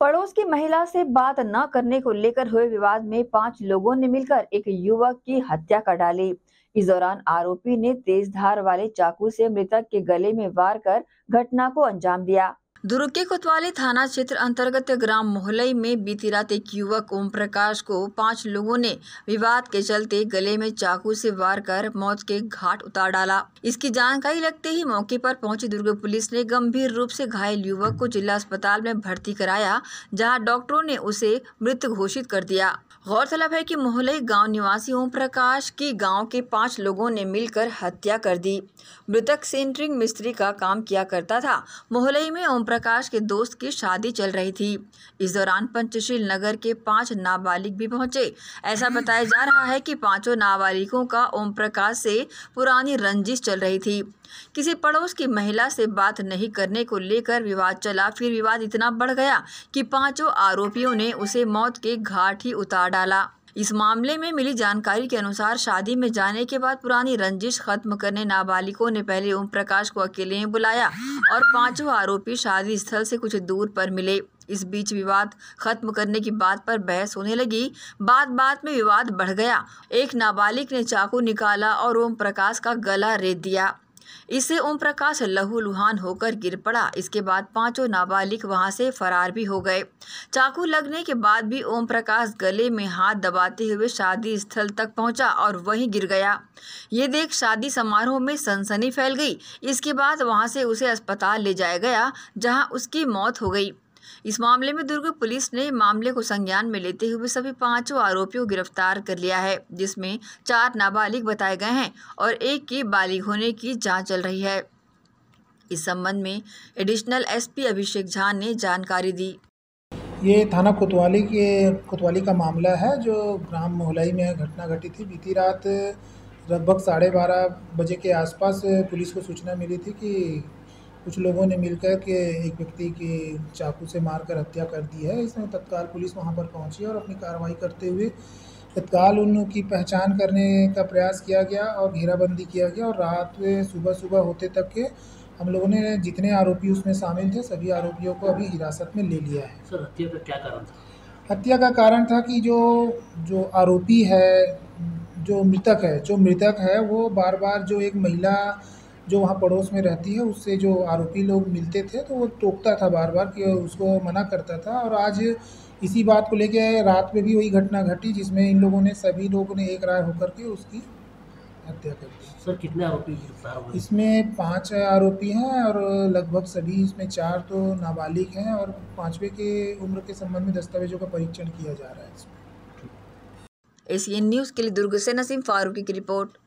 पड़ोस की महिला से बात न करने को लेकर हुए विवाद में पांच लोगों ने मिलकर एक युवक की हत्या कर डाली इस दौरान आरोपी ने तेज धार वाले चाकू से मृतक के गले में वार कर घटना को अंजाम दिया दुर्ग के कोतवाली थाना क्षेत्र अंतर्गत ग्राम मोहलई में बीती रात एक युवक ओम प्रकाश को पांच लोगों ने विवाद के चलते गले में चाकू से वार कर मौत के घाट उतार डाला इसकी जानकारी लगते ही मौके पर पहुंची दुर्ग पुलिस ने गंभीर रूप से घायल युवक को जिला अस्पताल में भर्ती कराया जहां डॉक्टरों ने उसे मृत घोषित कर दिया गौरतलब है कि मोहलई गांव निवासी ओम प्रकाश की गांव के पांच लोगों ने मिलकर हत्या कर दी मृतक सेंटरिंग मिस्त्री का काम किया करता था मोहलई में ओम प्रकाश के दोस्त की शादी चल रही थी इस दौरान पंचशील नगर के पांच नाबालिग भी पहुंचे ऐसा हम्म। बताया जा रहा है कि पांचों नाबालिगों का ओम प्रकाश से पुरानी रंजिश चल रही थी किसी पड़ोस की महिला से बात नहीं करने को लेकर विवाद चला फिर विवाद इतना बढ़ गया कि पांचों आरोपियों ने उसे मौत के घाट ही उतार डाला इस मामले में मिली जानकारी के अनुसार शादी में जाने के बाद पुरानी रंजिश खत्म करने नाबालिगों ने पहले ओम प्रकाश को अकेले में बुलाया और पांचों आरोपी शादी स्थल से कुछ दूर पर मिले इस बीच विवाद खत्म करने की बात पर बहस होने लगी बात बात में विवाद बढ़ गया एक नाबालिग ने चाकू निकाला और ओम प्रकाश का गला रेत दिया इससे ओम प्रकाश लहू लुहान होकर गिर पड़ा इसके बाद पांचों नाबालिग वहां से फरार भी हो गए चाकू लगने के बाद भी ओम प्रकाश गले में हाथ दबाते हुए शादी स्थल तक पहुंचा और वहीं गिर गया ये देख शादी समारोह में सनसनी फैल गई इसके बाद वहां से उसे अस्पताल ले जाया गया जहां उसकी मौत हो गई इस मामले में दुर्ग पुलिस ने मामले को संज्ञान में लेते हुए सभी पांचों आरोपियों को गिरफ्तार कर लिया है जिसमें चार नाबालिग बताए गए हैं और एक की बालिग होने की जाँच चल रही है इस संबंध में एडिशनल एसपी अभिषेक झा ने जानकारी दी ये थाना कोतवाली के कोतवाली का मामला है जो ग्राम मोहलाई में घटना घटी थी बीती रात लगभग साढ़े बारह बजे के आसपास पुलिस को सूचना मिली थी कि कुछ लोगों ने मिलकर के एक व्यक्ति की चाकू से मारकर हत्या कर दी है इसमें तत्काल पुलिस वहाँ पर पहुँची और अपनी कार्रवाई करते हुए तत्काल उनकी पहचान करने का प्रयास किया गया और घेराबंदी किया गया और रात सुबह सुबह होते तक के हम लोगों ने जितने आरोपी उसमें शामिल थे सभी आरोपियों को अभी हिरासत में ले लिया है सर हत्या का क्या कारण था हत्या का कारण था कि जो जो आरोपी है जो मृतक है जो मृतक है वो बार बार जो एक महिला जो वहाँ पड़ोस में रहती है उससे जो आरोपी लोग मिलते थे तो वो टोकता था बार बार कि उसको मना करता था और आज इसी बात को लेके रात में भी वही घटना घटी जिसमें इन लोगों ने सभी लोगों ने एक राय होकर के उसकी हत्या कर दी सर कितने आरोपी गिरफ्तार हुए इसमें पांच आरोपी हैं और लगभग सभी इसमें चार तो नाबालिग हैं और पाँचवें के उम्र के संबंध में दस्तावेजों का परीक्षण किया जा रहा है इसमें एशियन न्यूज़ के लिए दुर्ग से नसीम फारूकी की रिपोर्ट